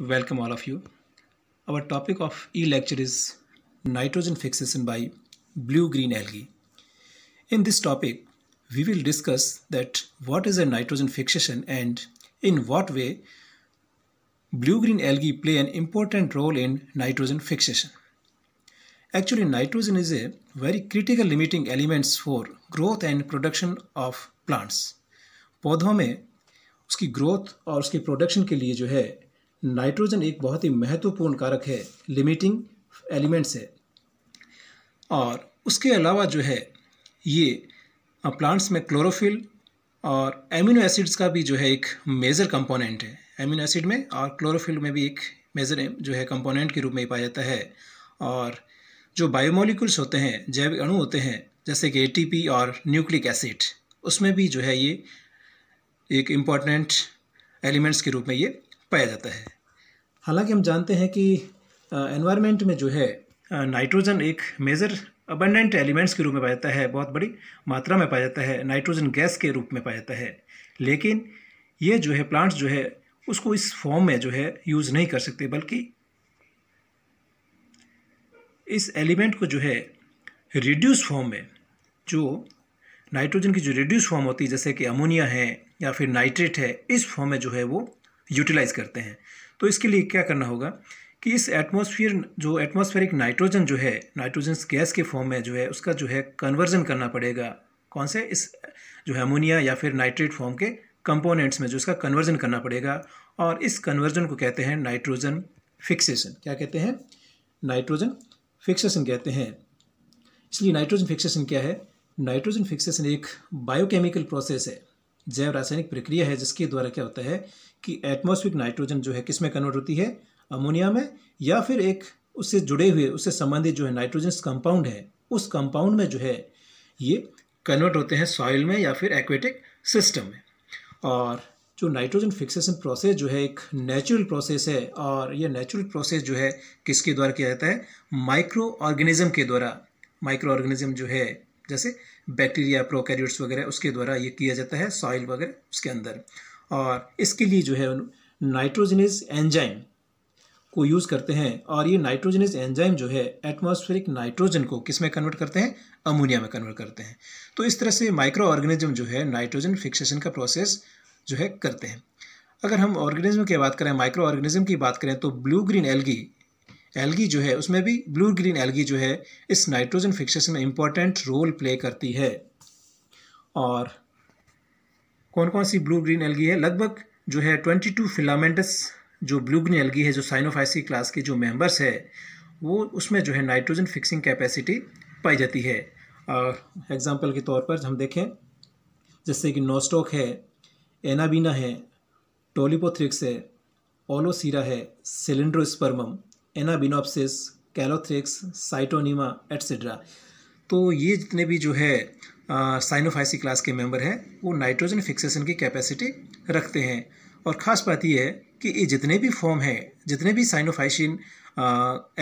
Welcome all of you. Our topic of e-lecture is nitrogen fixation by blue-green algae. In this topic, we will discuss that what is a nitrogen fixation and in what way blue-green algae play an important role in nitrogen fixation. Actually, nitrogen is a very critical limiting elements for growth and production of plants. पौधों में उसकी growth और उसकी production के लिए जो है nitrogen एक बहुत ही महत्वपूर्ण कारक है लिमिटिंग एलिमेंट्स है और उसके अलावा जो है ये प्लांट्स में क्लोरोफिल और एमिनो एसिड्स का भी जो है एक मेजर कंपोनेंट है एमिनो एसिड में और क्लोरोफिल में भी एक मेजर जो है कंपोनेंट के रूप में पाया जाता है और जो बायोमोलिकुल्स होते हैं जैविक अणु होते हैं जैसे कि एटीपी और न्यूक्लिक एसिड उसमें भी जो है ये एक इम्पॉर्टेंट एलिमेंट्स के रूप में ये पाया जाता है हालांकि हम जानते हैं कि एनवायरनमेंट में जो है नाइट्रोजन एक मेजर अबंडेंट एलिमेंट्स के रूप में पाया जाता है बहुत बड़ी मात्रा में पाया जाता है नाइट्रोजन गैस के रूप में पाया जाता है लेकिन ये जो है प्लांट्स जो है उसको इस फॉर्म में जो है यूज़ नहीं कर सकते बल्कि इस एलिमेंट को जो है रिड्यूस फॉर्म में जो नाइट्रोजन की जो रिड्यूस फॉर्म होती है जैसे कि अमोनिया है या फिर नाइट्रेट है इस फॉर्म में जो है वो यूटिलाइज़ करते हैं तो इसके लिए क्या करना होगा कि इस एटमॉस्फेयर जो एटमॉस्फेरिक नाइट्रोजन जो है नाइट्रोजन गैस के फॉर्म में जो है उसका जो है कन्वर्जन करना पड़ेगा कौन से इस जो है अमोनिया या फिर नाइट्रेट फॉर्म के कंपोनेंट्स में जो इसका कन्वर्जन करना पड़ेगा और इस कन्वर्जन को कहते हैं नाइट्रोजन फिक्सेशन क्या कहते हैं नाइट्रोजन फिक्सेशन कहते हैं इसलिए नाइट्रोजन फिक्सेशन क्या है नाइट्रोजन फिक्सेशन एक बायोकेमिकल प्रोसेस है जैव रासायनिक प्रक्रिया है जिसके द्वारा क्या होता है कि एटमोस्फिक नाइट्रोजन जो है किस में कन्वर्ट होती है अमोनिया में या फिर एक उससे जुड़े हुए उससे संबंधित जो है नाइट्रोजन कंपाउंड है उस कंपाउंड में जो है ये कन्वर्ट होते हैं सॉइल में या फिर एक्वेटिक सिस्टम में और जो नाइट्रोजन फिक्सेशन प्रोसेस जो है एक नेचुरल प्रोसेस है और ये नेचुरल प्रोसेस जो है किसके द्वारा किया जाता है माइक्रो ऑर्गेनिज्म के द्वारा माइक्रो ऑर्गेनिज्म जो है जैसे बैक्टीरिया प्रोकैरियोट्स वगैरह उसके द्वारा ये किया जाता है सॉइल वगैरह उसके अंदर और इसके लिए जो है नाइट्रोजनस एंजाइम को यूज़ करते हैं और ये नाइट्रोजनस एंजाइम जो है एटमॉस्फेरिक नाइट्रोजन को किस में कन्वर्ट करते हैं अमोनिया में कन्वर्ट करते हैं तो इस तरह से माइक्रो ऑर्गेनिज्म जो है नाइट्रोजन फिक्सेशन का प्रोसेस जो है करते हैं अगर हम ऑर्गेनिज्म की बात करें माइक्रो ऑर्गेनिज्म की बात करें तो ब्लू ग्रीन एल्गी एलगी जो है उसमें भी ब्लू ग्रीन एलगी जो है इस नाइट्रोजन फिक्सेस में इम्पोर्टेंट रोल प्ले करती है और कौन कौन सी ब्लू ग्रीन एलगी है लगभग जो है ट्वेंटी टू फिलामेंटस जो ब्लू ग्रीन एल्गी है जो साइनोफाइसी क्लास के जो मेंबर्स है वो उसमें जो है नाइट्रोजन फिक्सिंग कैपेसिटी पाई जाती है और एग्जाम्पल के तौर पर हम देखें जैसे कि नोस्टोक है एनाबीना है टोलिपोथ्रिक्स है ओलोसीरा है सिलेंड्रोस्पर्मम एनाबिनोपसिस कैलोथ्रिक्स साइटोनीमा एट्सेट्रा तो ये जितने भी जो है साइनोफाइसी क्लास के मेंबर हैं वो नाइट्रोजन फिक्सेशन की कैपेसिटी रखते हैं और ख़ास बात यह है कि ये जितने भी फॉर्म हैं जितने भी साइनोफाइसिन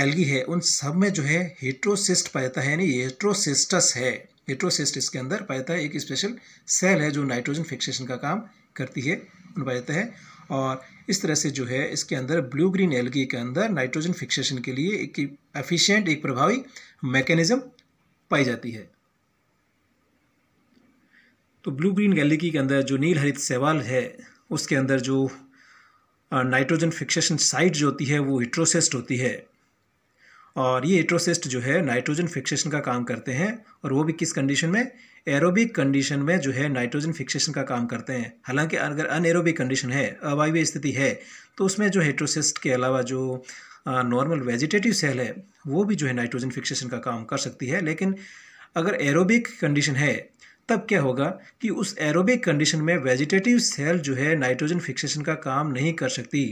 एल्गी है उन सब में जो है हेट्रोसिस्ट पाता है यानी हेट्रोसिस्टस है हेट्रोसिस्ट इसके अंदर पाता है एक स्पेशल सेल है जो नाइट्रोजन फिक्सेशन का काम करती है उन पाता है और इस तरह से जो है इसके अंदर ब्लू ग्रीन एलगी के अंदर नाइट्रोजन फिक्सेशन के लिए एक एफिशिएंट एक प्रभावी मैकेनिज्म पाई जाती है तो ब्लू ग्रीन एलगी के अंदर जो नील हरित सेवाल है उसके अंदर जो नाइट्रोजन फिक्सेशन साइट जो होती है वो हिट्रोसेस्ट होती है और ये हिट्रोसेस्ट जो है नाइट्रोजन फिक्सेशन का काम करते हैं और वो भी किस कंडीशन में एरोबिक कंडीशन में जो है नाइट्रोजन फिक्सेशन का काम करते हैं हालांकि अगर अनएरोबिक कंडीशन है अवायवीय स्थिति है तो उसमें जो हेट्रोसिस्ट के अलावा जो नॉर्मल वेजिटेटिव सेल है वो भी जो है नाइट्रोजन फिक्सेशन का काम कर सकती है लेकिन अगर एरोबिक कंडीशन है तब क्या होगा कि उस एरोबिक कंडीशन में वेजिटेटिव सेल जो है नाइट्रोजन फिक्सेशन का काम नहीं कर सकती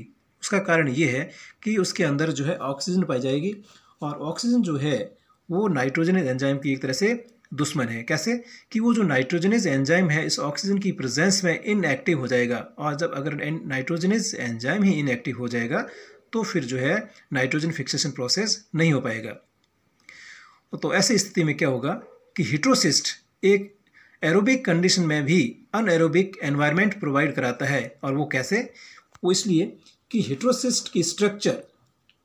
उसका कारण ये है कि उसके अंदर जो है ऑक्सीजन पाई जाएगी और ऑक्सीजन जो है वो नाइट्रोजन एंजाइम की एक तरह से दुश्मन है कैसे कि वो जो नाइट्रोजनस एंजाइम है इस ऑक्सीजन की प्रेजेंस में इनएक्टिव हो जाएगा और जब अगर नाइट्रोजनस एंजाइम ही इनएक्टिव हो जाएगा तो फिर जो है नाइट्रोजन फिक्सेशन प्रोसेस नहीं हो पाएगा तो ऐसी स्थिति में क्या होगा कि हिट्रोसिस्ट एक एरोबिक कंडीशन में भी एरोबिक एनवायरमेंट प्रोवाइड कराता है और वो कैसे वो इसलिए कि हिट्रोसिस्ट की स्ट्रक्चर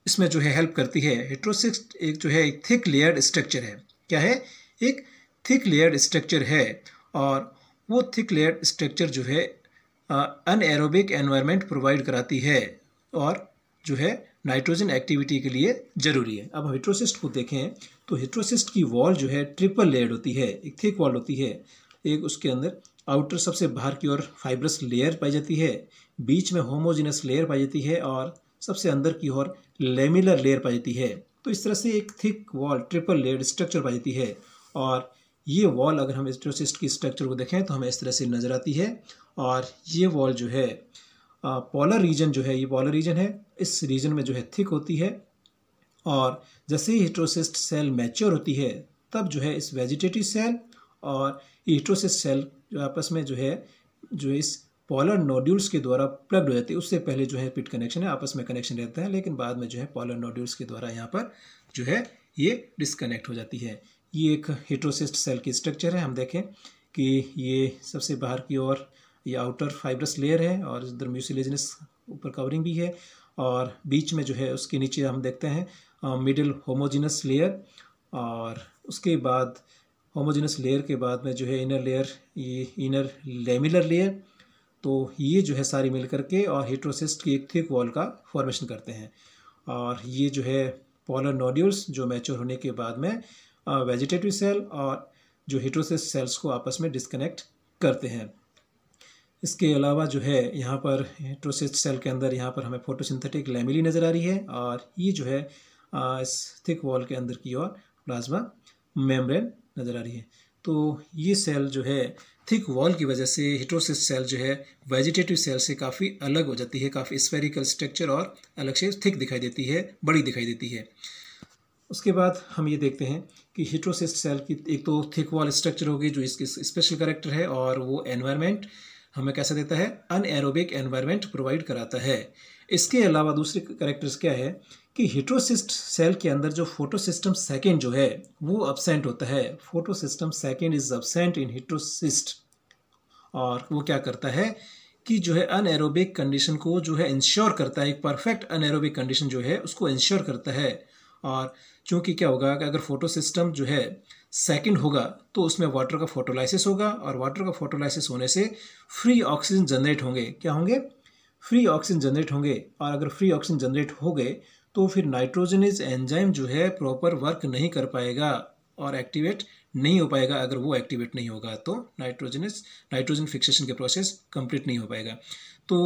इसमें जो है हेल्प करती है हिट्रोसिस्ट एक जो है एक थिक लेयर्ड स्ट्रक्चर है क्या है एक थिक लेयर स्ट्रक्चर है और वो थिक लेयर स्ट्रक्चर जो है अन एरोबिक एनवायरनमेंट प्रोवाइड कराती है और जो है नाइट्रोजन एक्टिविटी के लिए जरूरी है अब हिट्रोसिस्ट को देखें तो हिट्रोसिस्ट की वॉल जो है ट्रिपल लेयर्ड होती है एक थिक वॉल होती है एक उसके अंदर आउटर सबसे बाहर की ओर फाइब्रस लेयर पाई जाती है बीच में होमोजिनस लेयर पाई जाती है और सबसे अंदर की ओर लेमिलर लेयर पाई जाती है तो इस तरह से एक thick wall triple layer structure पाई जाती है और ये वॉल अगर हम एस्ट्रोसिस्ट की स्ट्रक्चर को देखें तो हमें इस तरह से नज़र आती है और ये वॉल जो है पॉलर रीजन जो है ये पॉलर रीजन है इस रीजन में जो है थिक होती है और जैसे ही हिट्रोसिस्ट सेल मैच्योर होती है तब जो है इस वेजिटेटिव सेल और हिट्रोसिस्ट सेल जो आपस में जो है जो इस पॉलर नोड्यूल्स के द्वारा प्लग्ड हो जाती है उससे पहले जो है पिट कनेक्शन है आपस में कनेक्शन रहता है लेकिन बाद में जो है पॉलर नोड्यूल्स के द्वारा यहाँ पर जो है ये डिसकनेक्ट हो जाती है ये एक हेट्रोसिस्ट सेल की स्ट्रक्चर है हम देखें कि ये सबसे बाहर की ओर ये आउटर फाइब्रस लेयर है और इधर म्यूसिलेजनस ऊपर कवरिंग भी है और बीच में जो है उसके नीचे हम देखते हैं मिडिल होमोजिनस लेयर और उसके बाद होमोजिनस लेयर के बाद में जो है इनर लेयर ये इनर लेमिलर लेयर तो ये जो है सारी मिल के और हेट्रोसिस्ट की एक थिक वॉल का फॉर्मेशन करते हैं और ये जो है पॉलर नोड्यूल्स जो मैच्योर होने के बाद में वेजिटेटिव सेल और जो हिट्रोसिस सेल्स को आपस में डिस्कनेक्ट करते हैं इसके अलावा जो है यहाँ पर हिट्रोसिस सेल के अंदर यहाँ पर हमें फोटोसिंथेटिक लेमिली नज़र आ रही है और ये जो है इस थिक वॉल के अंदर की ओर प्लाज्मा मेम्ब्रेन नज़र आ रही है तो ये सेल जो है थिक वॉल की वजह से हिट्रोसिस सेल जो है वेजिटेटिव सेल से काफ़ी अलग हो जाती है काफ़ी स्पेरिकल स्ट्रक्चर और अलग से थिक दिखाई देती है बड़ी दिखाई देती है उसके बाद हम ये देखते हैं कि हिट्रोसिस्ट सेल की एक तो थिक वॉल स्ट्रक्चर होगी जो इसकी स्पेशल करेक्टर है और वो एनवायरनमेंट हमें कैसा देता है एरोबिक एनवायरनमेंट प्रोवाइड कराता है इसके अलावा दूसरे करेक्टर्स क्या है कि हिट्रोसिस्ट सेल के अंदर जो फोटोसिस्टम सेकेंड जो है वो अबसेंट होता है photosystem second is absent in heterocyst और वो क्या करता है कि जो है अन एरोबिक कंडीशन को जो है इंश्योर करता है एक परफेक्ट अन एरोबिक कंडीशन जो है उसको इंश्योर करता है और चूँकि क्या होगा कि अगर फोटो सिस्टम जो है सेकेंड होगा तो उसमें वाटर का फोटोलाइसिस होगा और वाटर का फोटोलाइसिस होने से फ्री ऑक्सीजन जनरेट होंगे क्या होंगे फ्री ऑक्सीजन जनरेट होंगे और अगर फ्री ऑक्सीजन जनरेट हो गए तो फिर नाइट्रोजनिज एंजाइम जो है प्रॉपर वर्क नहीं कर पाएगा और एक्टिवेट नहीं हो पाएगा अगर वो एक्टिवेट नहीं होगा तो नाइट्रोजनेज नाइट्रोजन फिक्सेशन के प्रोसेस कंप्लीट नहीं हो पाएगा तो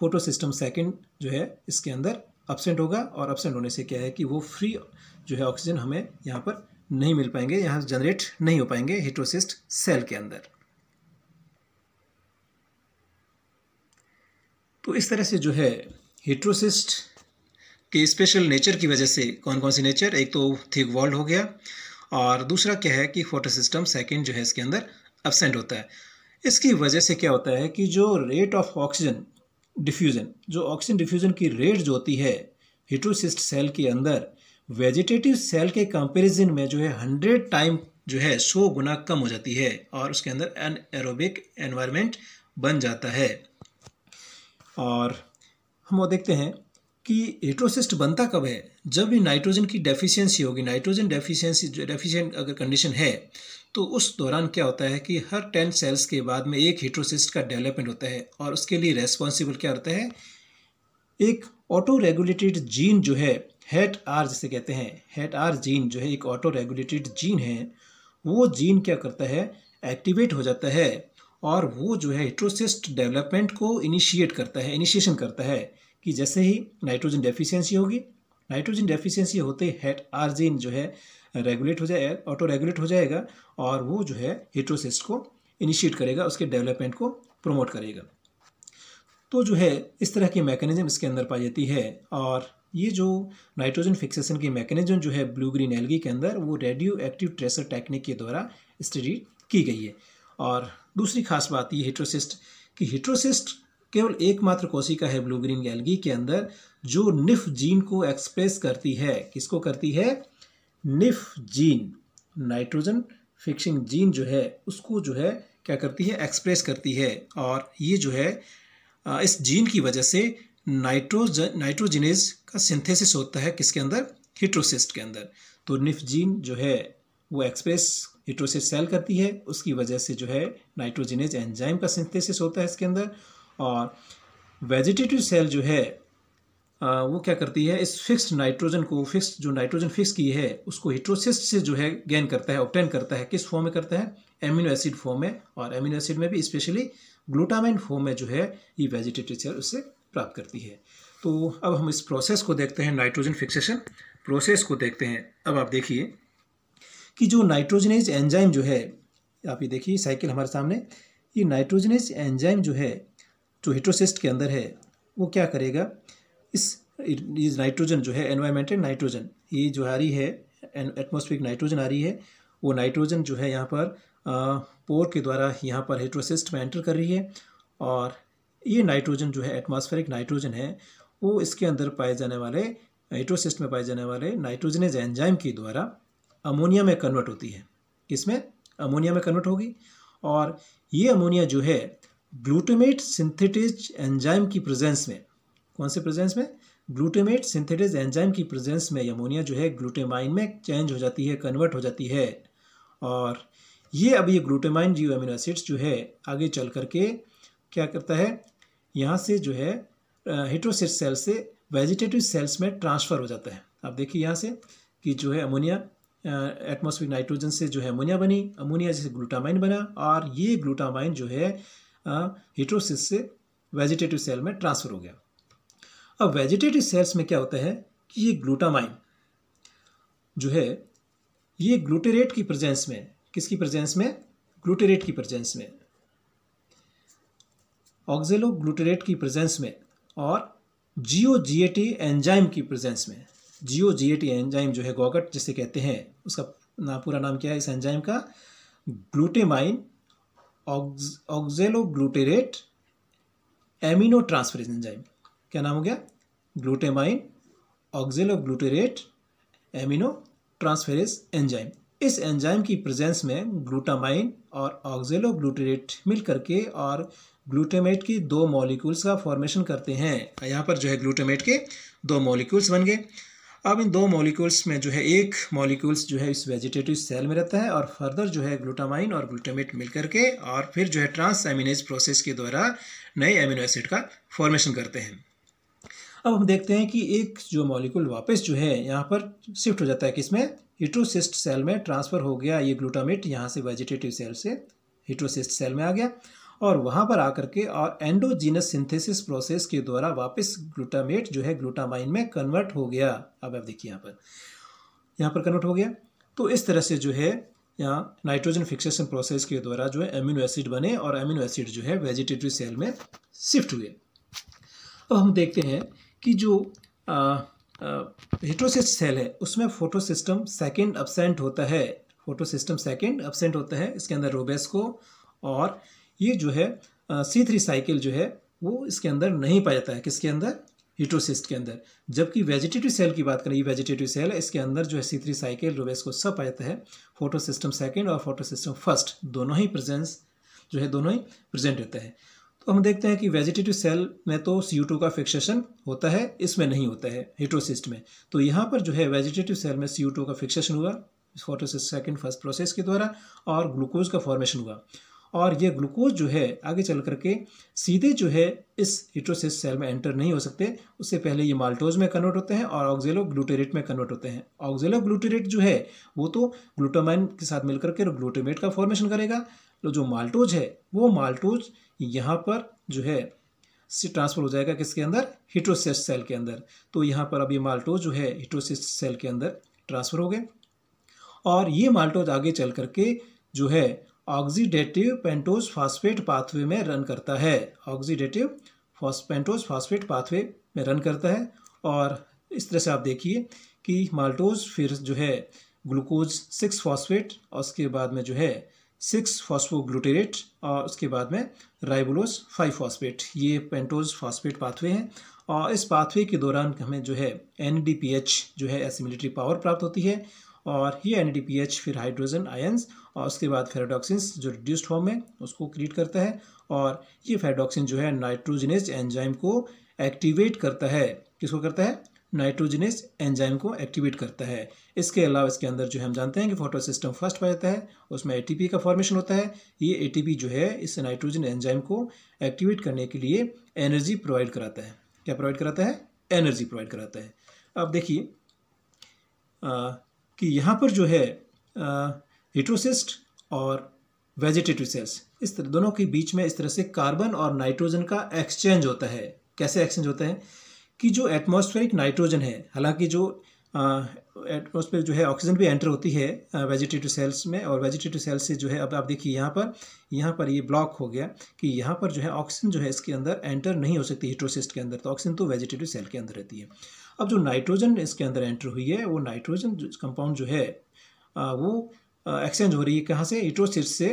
फोटो सिस्टम सेकेंड जो है इसके अंदर अपसेंट होगा और अपसेंट होने से क्या है कि वो फ्री जो है ऑक्सीजन हमें यहाँ पर नहीं मिल पाएंगे यहाँ जनरेट नहीं हो पाएंगे हिटोसिस्ट सेल के अंदर तो इस तरह से जो है हिट्रोसिस्ट के स्पेशल नेचर की वजह से कौन कौन सी नेचर एक तो थिक वॉल्ड हो गया और दूसरा क्या है कि फोटो सिस्टम सेकेंड जो है इसके अंदर अपसेंट होता है इसकी वजह से क्या होता है कि जो रेट ऑफ ऑक्सीजन डिफ्यूज़न जो ऑक्सीजन डिफ्यूज़न की रेट जो होती है हिट्रोसिस्ट सेल के अंदर वेजिटेटिव सेल के कंपैरिजन में जो है हंड्रेड टाइम जो है सौ गुना कम हो जाती है और उसके अंदर अन एरोबिक एनवायरमेंट बन जाता है और हम वो देखते हैं कि हिट्रोसिस्ट बनता कब है जब भी नाइट्रोजन की डेफिशिएंसी होगी नाइट्रोजन डेफिशिएंसी डेफिशिएंट अगर कंडीशन है तो उस दौरान क्या होता है कि हर टेन सेल्स के बाद में एक हीट्रोसिस्ट का डेवलपमेंट होता है और उसके लिए रेस्पॉन्सिबल क्या होता है एक ऑटो रेगुलेटेड जीन जो है हेट आर जिसे कहते हैं हेट आर जीन जो है एक ऑटो रेगुलेटेड जीन है वो जीन क्या करता है एक्टिवेट हो जाता है और वो जो है हिट्रोसिस्ट डेवलपमेंट को इनिशिएट करता है इनिशिएशन करता है कि जैसे ही नाइट्रोजन डेफिशिएंसी होगी नाइट्रोजन डेफिशिएंसी होते हेट आर जीन जो है रेगुलेट हो जाए ऑटो रेगुलेट हो जाएगा और वो जो है हीट्रोसिस्ट को इनिशिएट करेगा उसके डेवलपमेंट को प्रमोट करेगा तो जो है इस तरह की मैकेनिज्म इसके अंदर पाई जाती है और ये जो नाइट्रोजन फिक्सेशन की मैकेनिज्म जो है ब्लू ग्रीन एलगी के अंदर वो रेडियो एक्टिव ट्रेसर टेक्निक के द्वारा स्टडी की गई है और दूसरी खास बात ये हिट्रोसिस्ट कि हिट्रोसिस्ट केवल एकमात्र कोशिका है ब्लू ग्रीन एलगी के अंदर जो निफ जीन को एक्सप्रेस करती है किसको करती है nif gene nitrogen fixing gene जो है उसको जो है क्या करती है एक्सप्रेस करती है और ये जो है इस जीन की वजह से नाइट्रोजन नाइट्रोजिनेज का सिंथेसिस होता है किसके अंदर हिट्रोसिस्ट के अंदर तो निफ जीन जो है वो एक्सप्रेस हिट्रोसिस्ट सेल करती है उसकी वजह से जो है नाइट्रोजिनेज एंजाइम का सिंथेसिस होता है इसके अंदर और वेजिटेटिव सेल जो है वो क्या करती है इस फिक्स्ड नाइट्रोजन को फिक्स जो नाइट्रोजन फिक्स की है उसको हिट्रोसिस्ट से जो है गेन करता है ऑप्टेन करता है किस फॉर्म में करता है एमिनो एसिड फॉर्म में और एमिनो एसिड में भी स्पेशली ग्लूटामाइन फॉर्म में जो है ये वेजिटेटिव सेल उससे प्राप्त करती है तो अब हम इस प्रोसेस को देखते हैं नाइट्रोजन फिक्सेशन प्रोसेस को देखते हैं अब आप देखिए कि जो नाइट्रोजनेज एंजाइम जो है आप ये देखिए साइकिल हमारे सामने ये नाइट्रोजनेज एंजाइम जो है जो हिट्रोसिस्ट के अंदर है वो क्या करेगा इस इज नाइट्रोजन जो है एनवायरमेंटल नाइट्रोजन ये जो आ रही है एटमोस्फेरिक नाइट्रोजन आ रही है वो नाइट्रोजन जो है यहाँ पर पोर के द्वारा यहाँ पर हेट्रोसिस्ट में एंटर कर रही है और ये नाइट्रोजन जो है एटमोस्फेरिक नाइट्रोजन है वो इसके अंदर पाए जाने वाले हेट्रोसिस्ट में पाए जाने वाले नाइट्रोजनेज एंजाइम के द्वारा अमोनिया में कन्वर्ट होती है इसमें अमोनिया में कन्वर्ट होगी और ये अमोनिया जो है ग्लूटामेट सिंथेटिज एंजाइम की प्रेजेंस में कौन से प्रेजेंस में ग्लूटेमेट सिंथेटिस एंजाइम की प्रेजेंस में अमोनिया जो है ग्लूटेमाइन में चेंज हो जाती है कन्वर्ट हो जाती है और ये अब ये ग्लूटेमाइन जियो एमिनो एसिड्स जो है आगे चल करके क्या करता है यहाँ से जो है हिट्रोसिट सेल से वेजिटेटिव सेल्स में ट्रांसफ़र हो जाता है आप देखिए यहाँ से कि जो है अमोनिया एटमोसफिक नाइट्रोजन से जो है अमोनिया बनी अमोनिया जैसे ग्लूटामाइन बना और ये ग्लूटामाइन जो है हिट्रोसिस से वेजिटेटिव सेल में ट्रांसफ़र हो गया अब वेजिटेटिव सेल्स में क्या होता है कि ये ग्लूटामाइन जो है ये ग्लूटेरेट की प्रेजेंस में किसकी प्रेजेंस में ग्लूटेरेट की प्रेजेंस में ऑक्जेलो ग्लूटेरेट की प्रेजेंस में और जियो एंजाइम की प्रेजेंस में जियो एंजाइम जो है गोगट जिसे कहते हैं उसका ना पूरा नाम क्या है इस एंजाइम का glutamine oxoglutarate aminotransferase enzyme क्या नाम हो गया glutamine oxoglutarate aminotransferase enzyme इस एंजाइम की प्रेजेंस में ग्लूटामाइन और ऑक्जेलो ग्लूटेरेट मिल करके और ग्लूटेमेट की दो मॉलिक्यूल्स का फॉर्मेशन करते हैं यहाँ पर जो है ग्लूटेमेट के दो मॉलिक्यूल्स बन गए अब इन दो मॉलिक्यूल्स में जो है एक मॉलिक्यूल्स जो है इस वेजिटेटिव सेल में रहता है और फर्दर जो है ग्लूटामाइन और ग्लूटामेट मिलकर के और फिर जो है ट्रांस एमिनेज प्रोसेस के द्वारा नए एमिनो एसिड का फॉर्मेशन करते हैं अब हम देखते हैं कि एक जो मॉलिक्यूल वापस जो है यहाँ पर शिफ्ट हो जाता है किसमें हिट्रोसिस्ट सेल में ट्रांसफ़र हो गया ये ग्लूटामेट यहाँ से वेजिटेटिव सेल से हिट्रोसिस्ट सेल में आ गया और वहाँ पर आकर के और एंडोजीनस सिंथेसिस प्रोसेस के द्वारा वापस ग्लूटामेट जो है ग्लूटामाइन में कन्वर्ट हो गया अब अब देखिए यहाँ पर यहाँ पर कन्वर्ट हो गया तो इस तरह से जो है यहाँ नाइट्रोजन फिक्सेशन प्रोसेस के द्वारा जो है अमीनो एसिड बने और अमीनो एसिड जो है वेजिटेटिव सेल में शिफ्ट हुए अब हम देखते हैं कि जो हिट्रोसिस्ट सेल है उसमें फोटो सिस्टम सेकेंड अपसेंट होता है फोटो सिस्टम सेकेंड अपसेंट होता है इसके अंदर रोबेस्को और ये जो है सी थ्री साइकिल जो है वो इसके अंदर नहीं पाया जाता है किसके अंदर हिट्रोसिस्ट के अंदर जबकि वेजिटेटिव सेल की बात करें ये वेजिटेटिव सेल है इसके अंदर जो है सी थ्री साइकिल रोबेस्को सब पाया जाता है फोटो सिस्टम सेकेंड और फोटो सिस्टम फर्स्ट दोनों ही प्रजेंस जो है दोनों ही प्रजेंट होता है तो हम देखते हैं कि वेजिटेटिव सेल में तो सी का फिक्सेशन होता है इसमें नहीं होता है हिट्रोसिस्ट में तो यहाँ पर जो है वेजिटेटिव सेल में सी का फिक्सेशन हुआ फोटोसिस्ट सेकेंड फर्स्ट प्रोसेस के द्वारा और ग्लूकोज का फॉर्मेशन हुआ और ये ग्लूकोज जो है आगे चल करके सीधे जो है इस हिट्रोसिस सेल में एंटर नहीं हो सकते उससे पहले ये माल्टोज में कन्वर्ट होते हैं और ऑक्जेलो ग्लूटेरेट में कन्वर्ट होते हैं ऑक्जेलो ग्लूटेरेट जो है वो तो ग्लूटामाइन के साथ मिलकर के ग्लूटेमेट का फॉर्मेशन करेगा तो जो माल्टोज है वो माल्टोज यहाँ पर जो है से ट्रांसफर हो जाएगा किसके अंदर हिट्रोसिस्ट सेल के अंदर तो यहाँ पर अब ये माल्टोज जो है हिट्रोसिस्ट सेल के अंदर ट्रांसफर हो गए और ये माल्टोज आगे चल करके जो है ऑक्सीडेटिव पेंटोज फास्फेट पाथवे में रन करता है ऑक्सीडेटिव पेंटोज फास्फेट पाथवे में रन करता है और इस तरह से आप देखिए कि माल्टोज फिर जो है ग्लूकोज सिक्स फॉस्फेट और उसके बाद में जो है सिक्स फॉस्फोग्लूटेरेट और उसके बाद में राइबुलोस फाइव फॉस्फेट ये पेंटोज फॉस्फेट पाथवे हैं और इस पाथवे के दौरान हमें जो है एन जो है एसिमिलिटरी पावर प्राप्त होती है और ये एन फिर हाइड्रोजन आयन्स और उसके बाद फेराडॉक्सिन जो रिड्यूस्ड फॉर्म है उसको क्रिएट करता है और ये फेराडॉक्सिन जो है नाइट्रोजनेज एंजाइम को एक्टिवेट करता है किसको करता है नाइट्रोजनस एंजाइम को एक्टिवेट करता है इसके अलावा इसके अंदर जो हम जानते हैं कि फोटो सिस्टम फर्स्ट पाया जाता है उसमें एटीपी का फॉर्मेशन होता है ये एटीपी जो है इस नाइट्रोजन एंजाइम को एक्टिवेट करने के लिए एनर्जी प्रोवाइड कराता है क्या प्रोवाइड कराता है एनर्जी प्रोवाइड कराता है अब देखिए कि यहाँ पर जो है हिट्रोसिस्ट और वेजिटेटिव सेल्स इस तरह दोनों के बीच में इस तरह से कार्बन और नाइट्रोजन का एक्सचेंज होता है कैसे एक्सचेंज होता है कि जो एटमॉस्फेरिक नाइट्रोजन है हालांकि जो एटमॉस्फेयर जो है ऑक्सीजन भी एंटर होती है वेजिटेटिव सेल्स में और वेजिटेटिव सेल्स से जो है अब आप देखिए यहाँ पर यहाँ पर ये ब्लॉक हो गया कि यहाँ पर जो है ऑक्सीजन जो है इसके अंदर एंटर नहीं हो सकती हिट्रोसिस्ट के अंदर तो ऑक्सीजन तो वेजिटेटिव सेल के अंदर रहती है अब जो नाइट्रोजन इसके अंदर एंटर हुई है वो नाइट्रोजन कंपाउंड जो है वो एक्सचेंज हो रही है कहाँ से हिट्रोसिस्ट से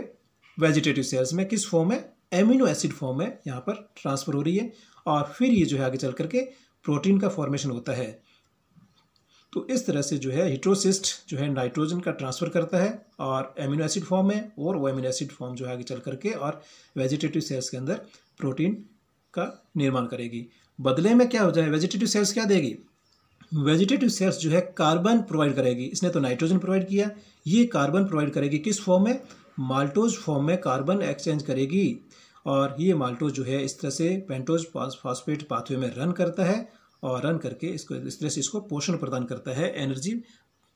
वेजिटेटिव सेल्स में किस फॉर्म में एमिनो एसिड फॉर्म में यहाँ पर ट्रांसफर हो रही है और फिर ये जो है आगे चल करके प्रोटीन का फॉर्मेशन होता है तो इस तरह से जो है हिट्रोसिस्ट जो है नाइट्रोजन का ट्रांसफ़र करता है और एमिनो एसिड फॉर्म में और वो एमिनो एसिड फॉर्म जो है आगे चल करके और वेजिटेटिव सेल्स के अंदर प्रोटीन का निर्माण करेगी बदले में क्या हो जाए वेजिटेटिव सेल्स क्या देगी वेजिटेटिव सेल्स जो है कार्बन प्रोवाइड करेगी इसने तो नाइट्रोजन प्रोवाइड किया ये कार्बन प्रोवाइड करेगी किस फॉर्म में माल्टोज फॉर्म में कार्बन एक्सचेंज करेगी और ये माल्टोज जो है इस तरह से पेंटोज फॉस्फेट पाथवे में रन करता है और रन करके इसको इस तरह से इसको पोषण प्रदान करता है एनर्जी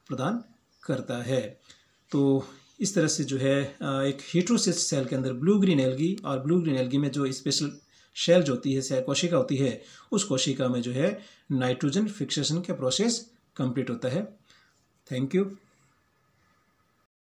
प्रदान करता है तो इस तरह से जो है एक हीट्रोसिस सेल के अंदर ब्लू ग्रीन एलगी और ब्लू ग्रीन एलगी में जो स्पेशल शेल जो होती है सेल कोशिका होती है उस कोशिका में जो है नाइट्रोजन फिक्सेशन का प्रोसेस कंप्लीट होता है थैंक यू